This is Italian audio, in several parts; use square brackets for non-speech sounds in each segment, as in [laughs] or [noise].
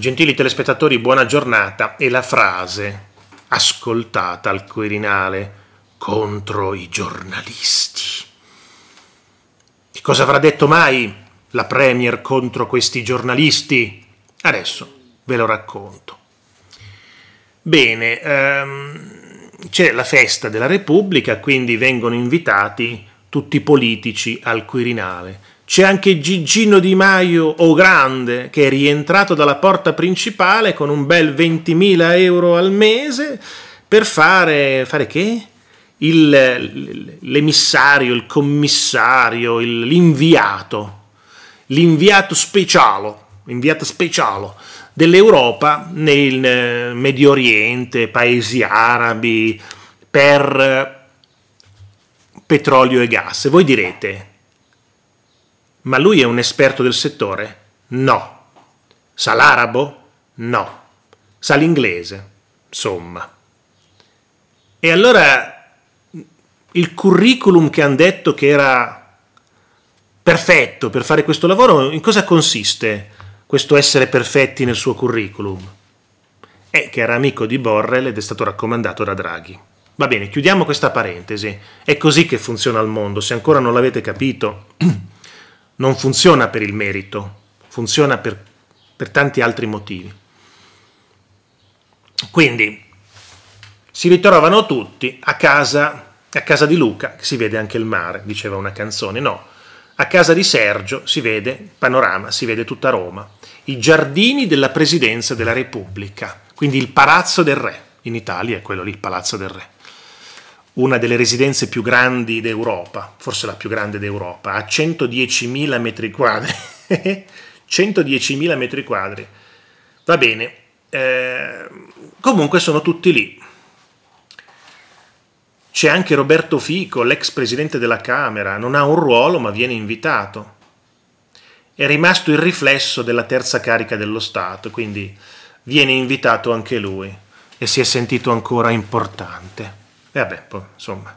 Gentili telespettatori, buona giornata e la frase ascoltata al Quirinale contro i giornalisti. Che cosa avrà detto mai la Premier contro questi giornalisti? Adesso ve lo racconto. Bene, ehm, c'è la festa della Repubblica, quindi vengono invitati tutti i politici al Quirinale c'è anche Gigino Di Maio o Grande che è rientrato dalla porta principale con un bel 20.000 euro al mese per fare, fare che? l'emissario, il commissario, l'inviato, l'inviato speciale, l'inviato speciale dell'Europa nel Medio Oriente, paesi arabi, per petrolio e gas. Voi direte, ma lui è un esperto del settore? No. Sa l'arabo? No. Sa l'inglese? Insomma. E allora il curriculum che hanno detto che era perfetto per fare questo lavoro, in cosa consiste questo essere perfetti nel suo curriculum? È che era amico di Borrell ed è stato raccomandato da Draghi. Va bene, chiudiamo questa parentesi. È così che funziona il mondo, se ancora non l'avete capito. [clears throat] non funziona per il merito, funziona per, per tanti altri motivi. Quindi si ritrovano tutti a casa, a casa di Luca, che si vede anche il mare, diceva una canzone, no, a casa di Sergio si vede panorama, si vede tutta Roma, i giardini della Presidenza della Repubblica, quindi il Palazzo del Re, in Italia è quello lì, il Palazzo del Re una delle residenze più grandi d'Europa, forse la più grande d'Europa, a 110.000 metri quadri. 110.000 [laughs] metri quadri. Va bene. Eh, comunque sono tutti lì. C'è anche Roberto Fico, l'ex presidente della Camera, non ha un ruolo ma viene invitato. È rimasto il riflesso della terza carica dello Stato, quindi viene invitato anche lui e si è sentito ancora importante. E vabbè, poi, insomma.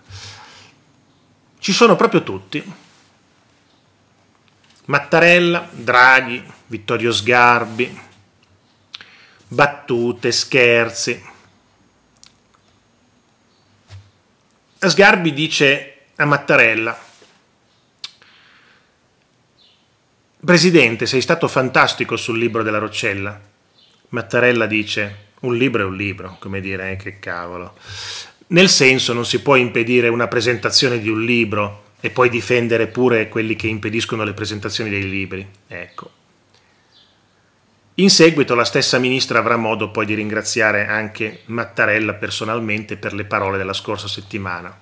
Ci sono proprio tutti. Mattarella, Draghi, Vittorio Sgarbi, battute, scherzi. Sgarbi dice a Mattarella, Presidente, sei stato fantastico sul libro della Roccella. Mattarella dice, un libro è un libro, come dire, eh, che cavolo. Nel senso non si può impedire una presentazione di un libro e poi difendere pure quelli che impediscono le presentazioni dei libri. Ecco. In seguito la stessa ministra avrà modo poi di ringraziare anche Mattarella personalmente per le parole della scorsa settimana.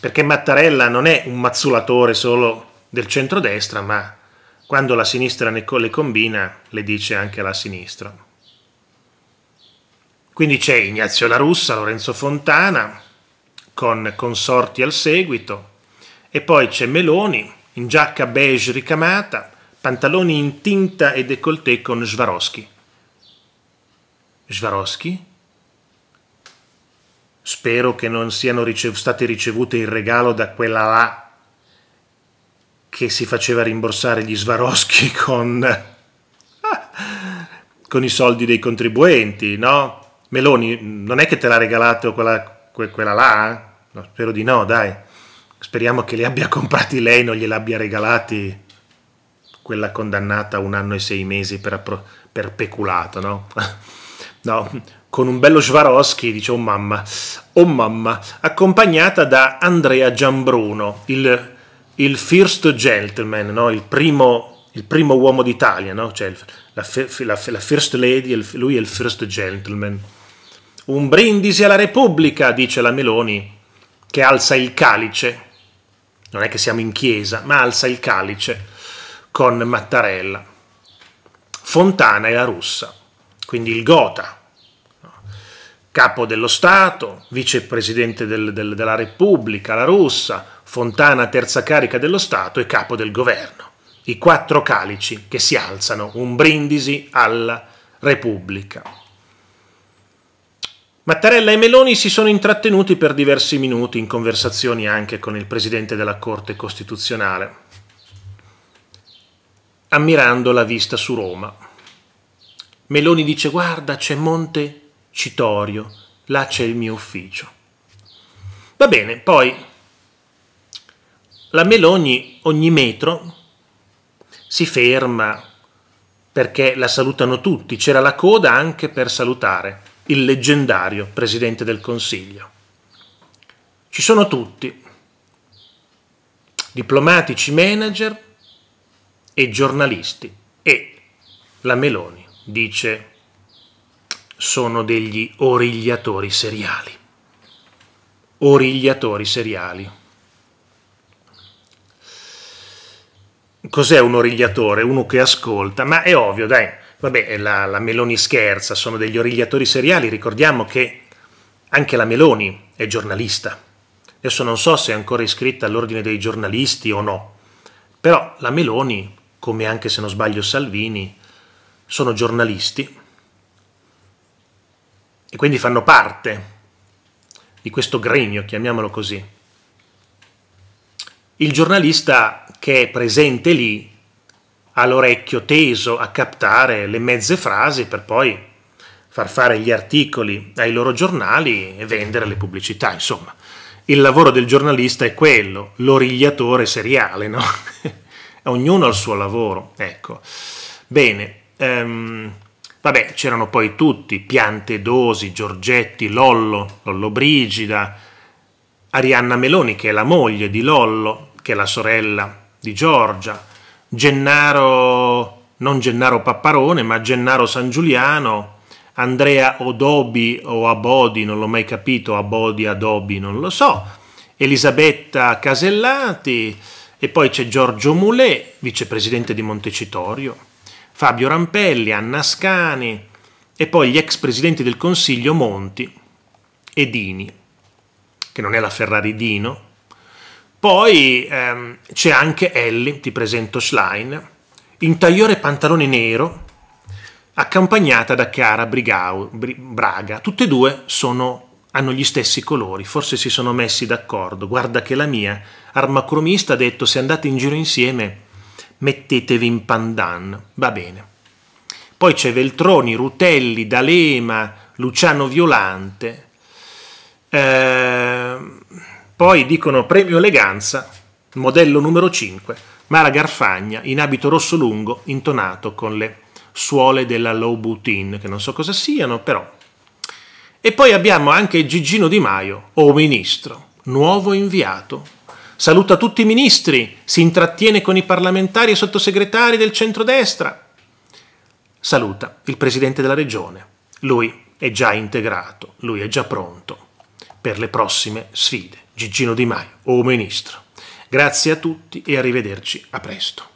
Perché Mattarella non è un mazzulatore solo del centrodestra, ma quando la sinistra le combina le dice anche alla sinistra. Quindi c'è Ignazio La Russa, Lorenzo Fontana, con consorti al seguito, e poi c'è Meloni, in giacca beige ricamata, pantaloni in tinta e décolleté con Swarovski. Swarovski? Spero che non siano ricev- state ricevute il regalo da quella là che si faceva rimborsare gli Swarovski [laughs] con, [laughs] con i soldi dei contribuenti, no? Meloni, non è che te l'ha regalato quella, que, quella là? Eh? No, spero di no, dai. Speriamo che li abbia comprati lei, non gliel'abbia regalati quella condannata a un anno e sei mesi per, appro- per peculato, no? [laughs] no, con un bello Swarovski, dice oh mamma, oh mamma, accompagnata da Andrea Giambruno, il, il first gentleman, no? il, primo, il, primo, uomo d'Italia, no? cioè, la, la, la first lady, lui è il first gentleman. Un brindisi alla Repubblica, dice la Meloni, che alza il calice. Non è che siamo in chiesa, ma alza il calice con Mattarella. Fontana e la russa, quindi il Gota, capo dello Stato, vicepresidente del, del, della Repubblica, la russa, Fontana terza carica dello Stato e capo del governo. I quattro calici che si alzano, un brindisi alla Repubblica. Mattarella e Meloni si sono intrattenuti per diversi minuti in conversazioni anche con il Presidente della Corte Costituzionale, ammirando la vista su Roma. Meloni dice guarda c'è Monte Citorio, là c'è il mio ufficio. Va bene, poi la Meloni ogni metro si ferma perché la salutano tutti, c'era la coda anche per salutare il leggendario Presidente del Consiglio. Ci sono tutti, diplomatici, manager e giornalisti. E la Meloni dice sono degli origliatori seriali. Origliatori seriali. Cos'è un origliatore? Uno che ascolta, ma è ovvio, dai, Vabbè, la, la Meloni scherza, sono degli origliatori seriali, ricordiamo che anche la Meloni è giornalista. Adesso non so se è ancora iscritta all'ordine dei giornalisti o no, però la Meloni, come anche se non sbaglio Salvini, sono giornalisti e quindi fanno parte di questo gremio, chiamiamolo così. Il giornalista che è presente lì all'orecchio teso a captare le mezze frasi per poi far fare gli articoli ai loro giornali e vendere le pubblicità, insomma. Il lavoro del giornalista è quello, l'origliatore seriale, no? [laughs] Ognuno ha il suo lavoro, ecco. Bene, ehm, vabbè, c'erano poi tutti, Piante Dosi, Giorgetti, Lollo, Lollo Brigida, Arianna Meloni, che è la moglie di Lollo, che è la sorella di Giorgia, Gennaro, non Gennaro Papparone, ma Gennaro San Giuliano, Andrea Odobi o Abodi, non l'ho mai capito, Abodi, Adobi, non lo so, Elisabetta Casellati e poi c'è Giorgio Mulè, vicepresidente di Montecitorio, Fabio Rampelli, Anna Scani e poi gli ex presidenti del Consiglio Monti e Dini, che non è la Ferrari Dino, poi ehm, c'è anche Ellie, ti presento Schlein, in tagliore pantalone nero, accompagnata da Chiara Brigau, Braga. Tutte e due sono, hanno gli stessi colori, forse si sono messi d'accordo. Guarda che la mia armacromista ha detto se andate in giro insieme mettetevi in pandan, va bene. Poi c'è Veltroni, Rutelli, D'Alema, Luciano Violante. Eh, poi dicono premio eleganza, modello numero 5, Mara Garfagna in abito rosso lungo, intonato con le suole della low boutine, che non so cosa siano, però. E poi abbiamo anche Gigino Di Maio, o ministro, nuovo inviato. Saluta tutti i ministri, si intrattiene con i parlamentari e sottosegretari del centrodestra. Saluta il presidente della regione. Lui è già integrato, lui è già pronto per le prossime sfide. Gigino Di Maio o Ministro. Grazie a tutti e arrivederci a presto.